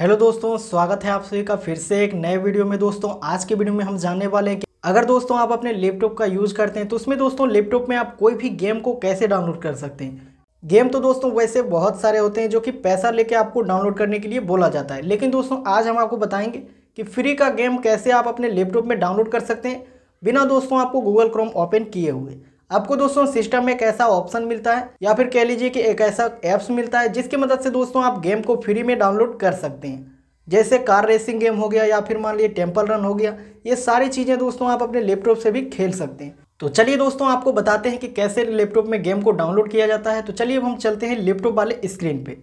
hello दोस्तों स्वागत है आप सभी का फिर से एक नए वीडियो में दोस्तों आज के वीडियो में हम जानने वाले हैं कि अगर दोस्तों आप अपने लैपटॉप का यूज़ करते हैं तो उसमें दोस्तों लैपटॉप में आप कोई भी गेम को कैसे डाउनलोड कर सकते हैं गेम तो दोस्तों वैसे बहुत सारे होते हैं जो कि पैसा लेके आपको डाउनलोड करने के लिए बोला जाता है लेकिन दोस्तों आज हम आपको बताएंगे कि फ्री का गेम कैसे आप अपने लैपटॉप में डाउनलोड कर सकते हैं बिना दोस्तों आपको गूगल क्रोम ओपन किए हुए आपको दोस्तों सिस्टम में एक ऐसा ऑप्शन मिलता है या फिर कह लीजिए कि एक ऐसा ऐप्स मिलता है जिसकी मदद से दोस्तों आप गेम को फ्री में डाउनलोड कर सकते हैं जैसे कार रेसिंग गेम हो गया या फिर मान लीजिए टेम्पल रन हो गया ये सारी चीज़ें दोस्तों आप अपने लैपटॉप से भी खेल सकते हैं तो चलिए दोस्तों आपको बताते हैं कि कैसे लैपटॉप में गेम को डाउनलोड किया जाता है तो चलिए अब हम चलते हैं लैपटॉप वाले स्क्रीन पे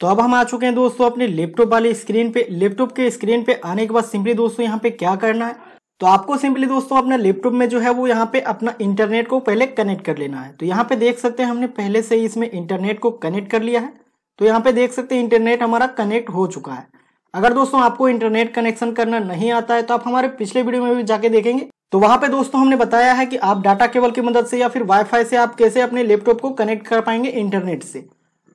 तो अब हम आ चुके हैं दोस्तों अपने लैपटॉप वाले स्क्रीन पे लैपटॉप के स्क्रीन पे आने के बाद सिंपली दोस्तों यहाँ पे क्या करना है तो आपको सिंपली दोस्तों अपना लैपटॉप में जो है वो यहाँ पे अपना इंटरनेट को पहले कनेक्ट कर लेना है तो यहाँ पे देख सकते हैं हमने पहले से ही इसमें इंटरनेट को कनेक्ट कर लिया है तो यहाँ पे देख सकते हैं इंटरनेट हमारा कनेक्ट हो चुका है अगर दोस्तों आपको इंटरनेट कनेक्शन करना नहीं आता है तो आप हमारे पिछले वीडियो में भी जाके देखेंगे तो वहां पे दोस्तों हमने बताया है कि आप डाटा केबल की मदद से या फिर वाईफाई से आप कैसे अपने लैपटॉप को कनेक्ट कर पाएंगे इंटरनेट से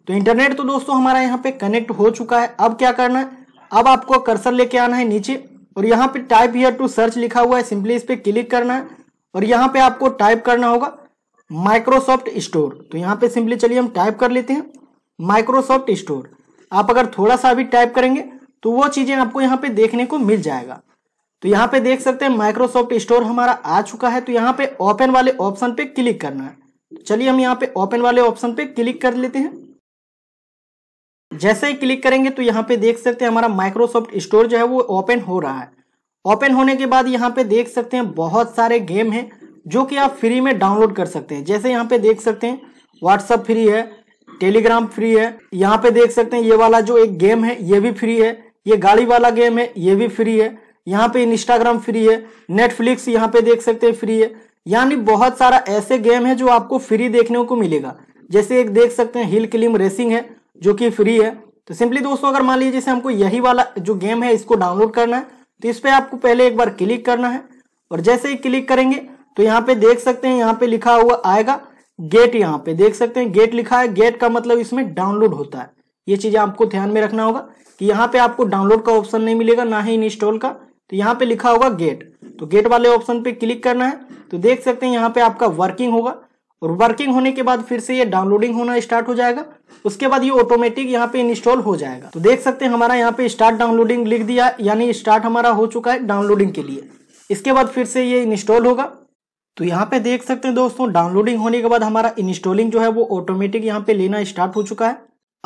तो इंटरनेट तो दोस्तों हमारा यहाँ पे कनेक्ट हो चुका है अब क्या करना है अब आपको कर्सर लेके आना है नीचे और यहाँ पे टाइप हियर टू सर्च लिखा हुआ है सिंपली इस पर क्लिक करना है और यहाँ पे आपको टाइप करना होगा माइक्रोसॉफ्ट स्टोर तो यहाँ पे सिंपली चलिए हम टाइप कर लेते हैं माइक्रोसॉफ्ट स्टोर आप अगर थोड़ा सा भी टाइप करेंगे तो वो चीज़ें आपको यहाँ पे देखने को मिल जाएगा तो यहाँ पे देख सकते हैं माइक्रोसॉफ्ट स्टोर हमारा आ चुका है तो यहाँ पे ओपन वाले ऑप्शन पे क्लिक करना है चलिए हम यहाँ पे ओपन वाले ऑप्शन पे क्लिक कर लेते हैं जैसे ही क्लिक करेंगे तो यहाँ पे देख सकते हैं हमारा माइक्रोसॉफ्ट स्टोर जो है वो ओपन हो रहा है ओपन होने के बाद यहाँ पे देख सकते हैं बहुत सारे गेम हैं जो कि आप फ्री में डाउनलोड कर सकते हैं जैसे यहाँ पे देख सकते हैं व्हाट्सअप फ्री है टेलीग्राम फ्री है यहाँ पे देख सकते हैं ये वाला जो एक गेम है ये भी फ्री है ये गाड़ी वाला गेम है ये भी फ्री है यहाँ पे इंस्टाग्राम फ्री है नेटफ्लिक्स यहाँ पे देख सकते हैं फ्री है यानी बहुत सारा ऐसे गेम है जो आपको फ्री देखने को मिलेगा जैसे एक देख सकते हैं हिल क्लिम रेसिंग है जो कि फ्री है तो सिंपली दोस्तों अगर मान लीजिए जैसे हमको यही वाला जो गेम है इसको डाउनलोड करना है तो इस पर आपको पहले एक बार क्लिक करना है और जैसे ही क्लिक करेंगे तो यहाँ पे देख सकते हैं यहाँ पे लिखा हुआ आएगा गेट यहाँ पे देख सकते हैं गेट लिखा है गेट का मतलब इसमें डाउनलोड होता है ये चीज़ आपको ध्यान में रखना होगा कि यहाँ पे आपको डाउनलोड का ऑप्शन नहीं मिलेगा ना ही इंस्टॉल का तो यहाँ पे लिखा होगा गेट तो गेट वाले ऑप्शन पे क्लिक करना है तो देख सकते हैं यहाँ पे आपका वर्किंग होगा और वर्किंग होने के बाद फिर से ये डाउनलोडिंग होना स्टार्ट हो जाएगा उसके बाद ये ऑटोमेटिक यहाँ पे इंस्टॉल हो जाएगा तो देख सकते हैं हमारा यहाँ पे स्टार्ट डाउनलोडिंग लिख दिया यानी स्टार्ट हमारा हो चुका है डाउनलोडिंग के लिए इसके बाद फिर से ये इंस्टॉल होगा तो यहाँ पे देख सकते हैं दोस्तों डाउनलोडिंग होने के बाद हमारा इंस्टॉलिंग जो है वो ऑटोमेटिक यहाँ पे लेना स्टार्ट हो चुका है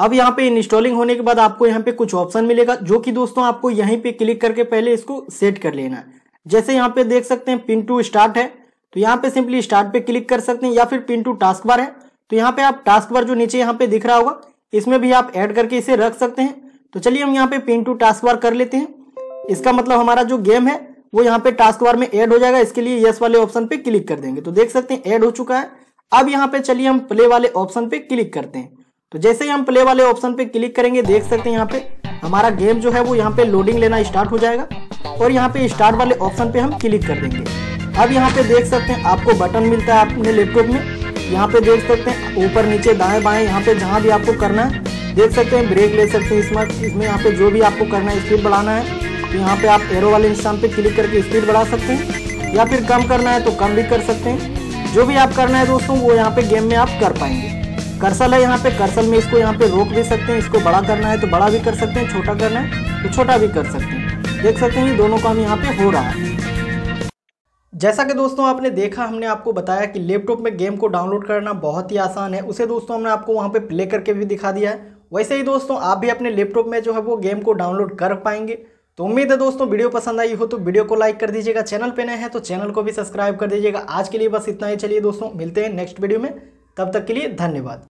अब यहाँ पे इंस्टॉलिंग होने के बाद आपको यहाँ पे कुछ ऑप्शन मिलेगा जो कि दोस्तों आपको यहीं पे क्लिक करके पहले इसको सेट कर लेना है जैसे यहाँ पे देख सकते हैं पिन टू स्टार्ट है तो यहाँ पे सिंपली स्टार्ट पे क्लिक कर सकते हैं या फिर पिन टू टास्क बार है तो यहाँ पे आप टास्क बार जो नीचे यहाँ पे दिख रहा होगा इसमें भी आप ऐड करके इसे रख सकते हैं तो चलिए हम यहाँ पे पिन टू टास्क बार कर लेते हैं इसका मतलब हमारा जो गेम है वो यहाँ पे टास्क बार में ऐड हो जाएगा इसके लिए यस वाले ऑप्शन पे क्लिक कर देंगे तो देख सकते हैं ऐड हो चुका है अब यहाँ पे चलिए हम प्ले वाले ऑप्शन पे क्लिक करते हैं तो जैसे ही हम प्ले वाले ऑप्शन पे क्लिक करेंगे देख सकते हैं यहाँ पे हमारा गेम जो है वो यहाँ पे लोडिंग लेना स्टार्ट हो जाएगा और यहाँ पे स्टार्ट वाले ऑप्शन पे हम क्लिक कर देंगे अब यहाँ पे देख सकते हैं आपको बटन मिलता है अपने लैपटॉप में यहाँ पे देख सकते हैं ऊपर नीचे दाएं बाएं यहाँ पे जहाँ भी आपको करना है देख सकते हैं ब्रेक ले सकते हैं इसमें इसमें यहाँ पे जो भी आपको करना है स्पीड बढ़ाना है तो यहाँ पे आप एरो वाले इंसान पे क्लिक करके स्पीड बढ़ा सकते हैं या फिर कम करना है तो कम भी कर सकते हैं जो भी आप करना है दोस्तों वो यहाँ पे गेम में आप कर पाएंगे करसल है यहाँ पे करसल में इसको यहाँ पे रोक भी सकते हैं इसको बड़ा करना है तो बड़ा भी कर सकते हैं छोटा करना है तो छोटा भी कर सकते हैं देख सकते हैं दोनों काम यहाँ पे हो रहा है जैसा कि दोस्तों आपने देखा हमने आपको बताया कि लैपटॉप में गेम को डाउनलोड करना बहुत ही आसान है उसे दोस्तों हमने आपको वहाँ पे प्ले करके भी दिखा दिया है वैसे ही दोस्तों आप भी अपने लैपटॉप में जो है वो गेम को डाउनलोड कर पाएंगे तो उम्मीद है दोस्तों वीडियो पसंद आई हो तो वीडियो को लाइक कर दीजिएगा चैनल पे नए हैं तो चैनल को भी सब्सक्राइब कर दीजिएगा आज के लिए बस इतना ही चलिए दोस्तों मिलते हैं नेक्स्ट वीडियो में तब तक के लिए धन्यवाद